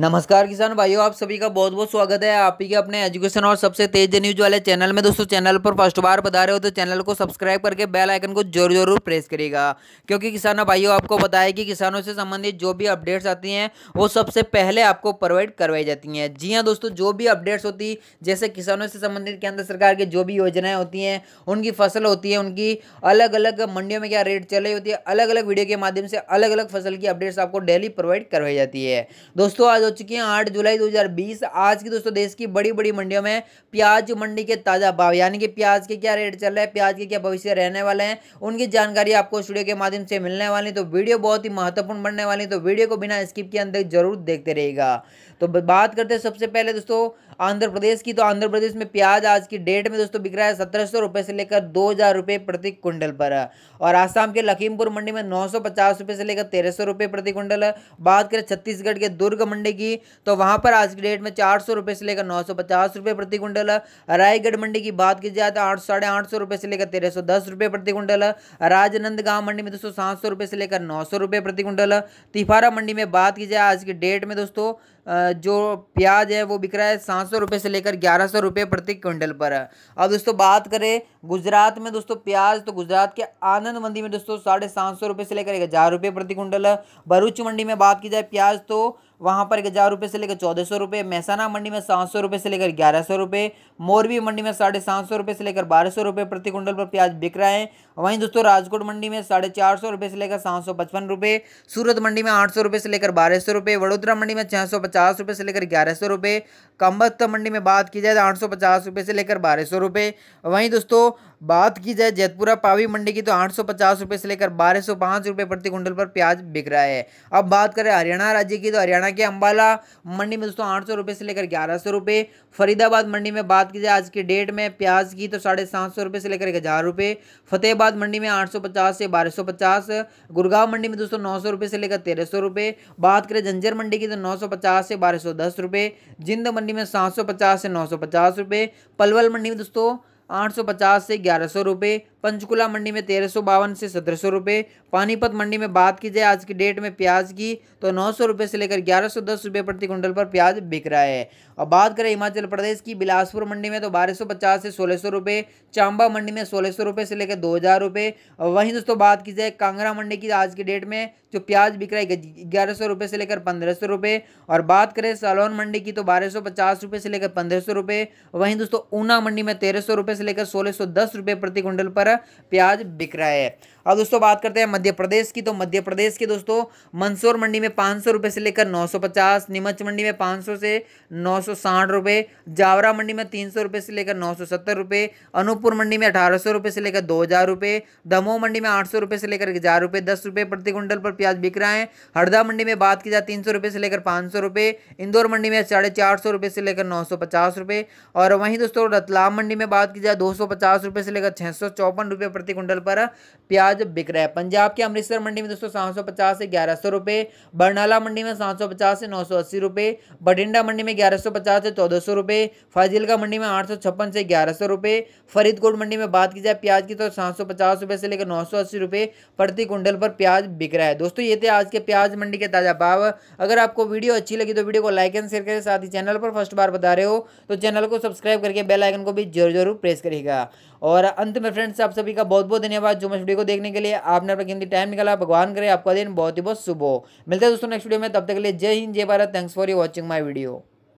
नमस्कार किसान भाइयों आप सभी का बहुत बहुत स्वागत है आप ही के अपने एजुकेशन और सबसे तेज न्यूज वाले चैनल में दोस्तों चैनल पर फर्स्ट बार बता रहे हो तो चैनल को सब्सक्राइब करके बेल आइकन को जरूर जरूर प्रेस करेगा क्योंकि किसान भाइयों आपको बताया कि किसानों से संबंधित जो भी अपडेट्स आती हैं वो सबसे पहले आपको प्रोवाइड करवाई जाती हैं जी हाँ दोस्तों जो भी अपडेट्स होती जैसे किसानों से संबंधित केंद्र सरकार की जो भी योजनाएँ होती हैं उनकी फसल होती है उनकी अलग अलग मंडियों में क्या रेट चल रही होती है अलग अलग वीडियो के माध्यम से अलग अलग फसल की अपडेट्स आपको डेली प्रोवाइड करवाई जाती है दोस्तों आज आज हो चुकी है आठ जुलाई 2020 आज की दोस्तों देश की बड़ी बड़ी मंडियों में प्याज मंडी के ताज़ा भाव यानी कि प्याज के क्या रेट चल रहे हैं प्याज के क्या भविष्य रहने वाले हैं उनकी जानकारी आपको स्टूडियो के माध्यम से मिलने वाली तो वीडियो बहुत ही महत्वपूर्ण बनने वाली तो वीडियो को बिना स्किप के अंदर जरूर देखते रहेगा तो बात करते हैं सबसे पहले दोस्तों आंध्र प्रदेश की तो आंध्र प्रदेश में प्याज आज की डेट में दोस्तों बिक रहा है सत्रह सौ रुपये से लेकर दो हज़ार रुपये प्रति कुंडल पर और आसाम के लखीमपुर मंडी में नौ सौ पचास रुपये से लेकर तेरह सौ रुपये प्रति कुंडल बात करें छत्तीसगढ़ के दुर्ग मंडी रहेगी तो वहां पर आज की डेट में चार सौ रुपये से लेकर नौ सौ पचास रुपये प्रति क्विंटल रायगढ़ मंडी की बात की जाए तो आठ साढ़े आठ सौ रुपये से लेकर तेरह सौ दस रुपये प्रति क्विंटल राजनंदगांव मंडी में दोस्तों सात सौ रुपये से लेकर नौ सौ रुपये प्रति क्विंटल तिफारा मंडी में बात की जाए आज की डेट में दोस्तों जो प्याज है वो बिक रहा है सात सौ रुपये से लेकर ग्यारह सौ रुपये प्रति क्विंटल पर है अब दोस्तों बात करें गुजरात में दोस्तों प्याज तो गुजरात के आनंद मंडी में दोस्तों साढ़े सात सौ रुपये से लेकर एक हज़ार रुपये प्रति क्विंटल है भरूच मंडी में बात की जाए प्याज तो वहाँ पर एक हज़ार रुपये से लेकर चौदह सौ रुपये महसाना मंडी में सात सौ रुपये से लेकर ग्यारह सौ रुपये मोरबी मंडी में साढ़े सात सौ रुपये से लेकर बारह सौ रुपये प्रति क्विंटल पर प्याज बिक रहा है वहीं दोस्तों राजकोट मंडी में साढ़े चार सौ रुपये से लेकर सात सौ पचपन रुपये सूरत मंडी में आठ सौ रुपये से लेकर बारह सौ रुपये वडोदरा मंडी में छः सौ पचास रुपये से लेकर ग्यारह सौ रुपये कम्बत मंडी में बात की जाए तो आठ सौ पचास रुपये से लेकर बारह सौ रुपये वहीं दोस्तों बात की जाए जैतपुरा पावी मंडी की तो आठ सौ पचास रुपये से लेकर बारह सौ पाँच रुपये प्रति कुंटल पर प्याज बिक रहा है अब बात करें हरियाणा राज्य की तो हरियाणा के अम्बाला मंडी में दोस्तों आठ सौ से लेकर ग्यारह सौ फरीदाबाद मंडी में बात की जाए आज की डेट में प्याज की तो साढ़े सात सौ रुपये से लेकर एक हज़ार रुपये फतेहाबाद मंडी में आठ सौ पचास से बारह सौ पचास गुड़गांव मंडी में दोस्तों नौ सौ रुपये से लेकर तेरह सौ रुपये बात करें झंझर मंडी की तो नौ सौ पचास पचास से बारह सौ दस रुपये जिंद मंडी में सात सौ पचास से नौ सौ पचास रुपये पलवल मंडी में दोस्तों 850 से ग्यारह सौ रुपये पंचकुला मंडी में तेरह सौ बावन से सत्रह सौ रुपये पानीपत मंडी में बात की जाए आज की डेट में प्याज की तो नौ सौ रुपये से लेकर ग्यारह सौ दस रुपये प्रति क्विंटल पर प्याज बिक रहा है और बात करें हिमाचल प्रदेश की बिलासपुर मंडी में तो बारह सौ पचास से सोलह सौ रुपये चांबा मंडी में सोलह सौ रुपये से लेकर दो हज़ार रुपये वहीं दोस्तों बात की जाए कांगड़ा मंडी की आज की डेट में जो प्याज बिक रहा है ग्यारह सौ रुपये से लेकर पंद्रह सौ रुपये और बात करें सालोन मंडी की तो बारह सौ पचास रुपये से लेकर पंद्रह सौ रुपये वहीं दोस्तों ऊना मंडी में तेरह सौ रुपये से से लेकर सोलह सौ प्रति क्विंटल पर प्याज बिक रहा है अब दोस्तों बात करते हैं मध्य प्रदेश की तो मध्य प्रदेश के दोस्तों मंदसौर मंडी में पाँच सौ से लेकर 950 सौ पचास नीमच मंडी में पाँच सौ से नौ सौ साठ रुपये जावरा मंडी में तीन सौ से लेकर नौ सौ सत्तर रुपये अनूपपुर मंडी में अठारह सौ से लेकर दो हज़ार रुपये दमोह मंडी में आठ सौ से लेकर हज़ार रुपये दस रुपये प्रति क्विंटल पर प्याज बिक रहा है हरदा मंडी में बात की जाए तीन सौ से लेकर पाँच सौ इंदौर मंडी में साढ़े से लेकर नौ और वहीं दोस्तों रतलाम मंडी में बात की लीजिए दो सौ पचास रुपये से लेकर छः सौ चौपन रुपये प्रति कुंटल पर प्याज बिक रहा है पंजाब के अमृतसर मंडी में दोस्तों सात सौ पचास से ग्यारह सौ रुपये बरनाला मंडी में सात सौ पचास से नौ सौ अस्सी रुपये बठिंडा मंडी में ग्यारह सौ पचास से चौदह सौ रुपये फाजिलका मंडी में आठ सौ छप्पन से ग्यारह सौ रुपये फरीदकोट मंडी में बात की जाए प्याज की तो सात सौ पचास रुपये से लेकर नौ सौ अस्सी रुपये प्रति कुंटल पर प्याज बिक रहा है दोस्तों ये थे आज के प्याज मंडी के ताज़ा भाव अगर आपको वीडियो अच्छी लगी तो वीडियो को लाइक एंड शेयर करें साथ ही चैनल पर फर्स्ट बार बता रहे हो तो चैनल को सब्सक्राइब करके बेल आइकन को भी जरूर जरूर प्रेस प्रेस करेगा और अंत में फ्रेंड्स आप सभी का बहुत बहुत धन्यवाद जो मैं वीडियो को देखने के लिए आपने अपना कितनी टाइम निकाला भगवान करे आपका दिन बहुत ही बहुत शुभ हो मिलते हैं दोस्तों नेक्स्ट वीडियो में तब तक के लिए जय हिंद जय Bharat thanks for you watching my video